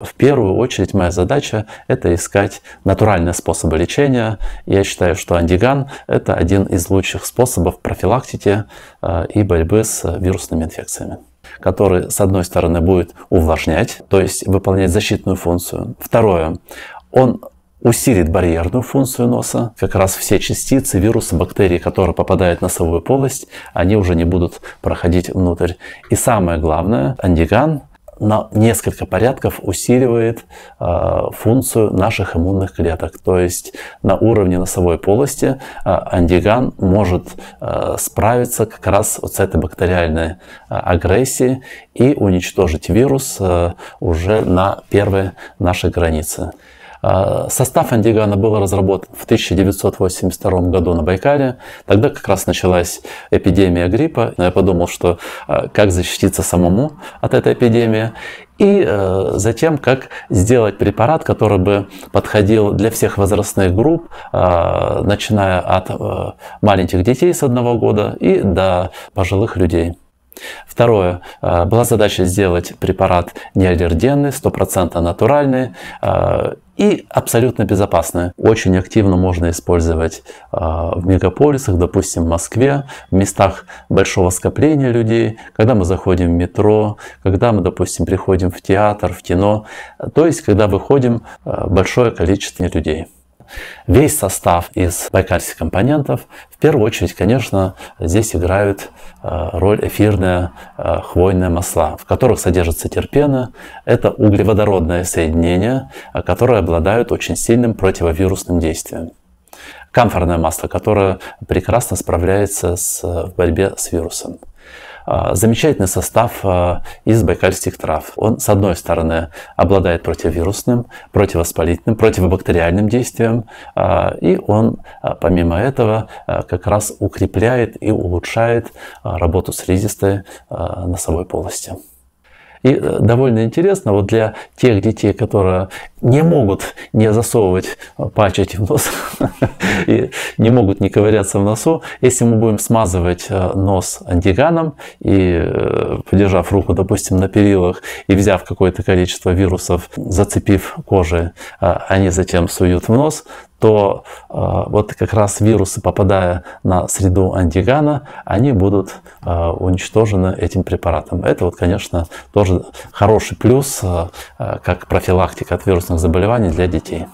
В первую очередь моя задача – это искать натуральные способы лечения. Я считаю, что антиган это один из лучших способов профилактики э, и борьбы с вирусными инфекциями который, с одной стороны, будет увлажнять, то есть выполнять защитную функцию. Второе, он усилит барьерную функцию носа. Как раз все частицы, вирусы, бактерии, которые попадают в носовую полость, они уже не будут проходить внутрь. И самое главное, андиган на несколько порядков усиливает а, функцию наших иммунных клеток. То есть на уровне носовой полости э, может а, справиться как раз вот с этой бактериальной агрессией и уничтожить вирус уже на первой нашей границе. А, состав андигана был разработан в 1982 году на Байкале. Тогда как раз началась эпидемия гриппа. Я подумал, что а, как защититься самому от этой эпидемии. И э, затем, как сделать препарат, который бы подходил для всех возрастных групп, а, начиная от э, маленьких детей с одного года и до пожилых людей. Второе. Была задача сделать препарат неаллергенный, 100% натуральный и абсолютно безопасны. Очень активно можно использовать а, в мегаполисах, допустим, в Москве, в местах большого скопления людей, когда мы заходим в метро, когда мы, допустим, приходим в театр, в кино, то есть когда выходим а, большое количество людей. Весь состав из байкальских компонентов, в первую очередь, конечно, здесь играют э, роль эфирные э, хвойные масла, в которых содержатся терпены. Это углеводородные соединения, э, которые обладают очень сильным противовирусным действием. Камфорное масло, которое прекрасно справляется с, в борьбе с вирусом. А, замечательный состав а, из байкальских трав. Он, с одной стороны, обладает противовирусным, противовоспалительным, противобактериальным действием, а, и он, помимо этого, как раз укрепляет и улучшает работу слизистой носовой полости. И э, довольно интересно, вот для тех детей, которые не могут не засовывать э, пачки в нос и не могут не ковыряться в носу, если мы будем смазывать э, нос антиганом и подержав руку, допустим, на перилах и взяв какое-то количество вирусов, зацепив кожи, а они затем суют в нос, то э, вот как раз вирусы, попадая на среду антигана, они будут э, уничтожены этим препаратом. Это вот, конечно, тоже хороший плюс, э, как профилактика от вирусных заболеваний для детей.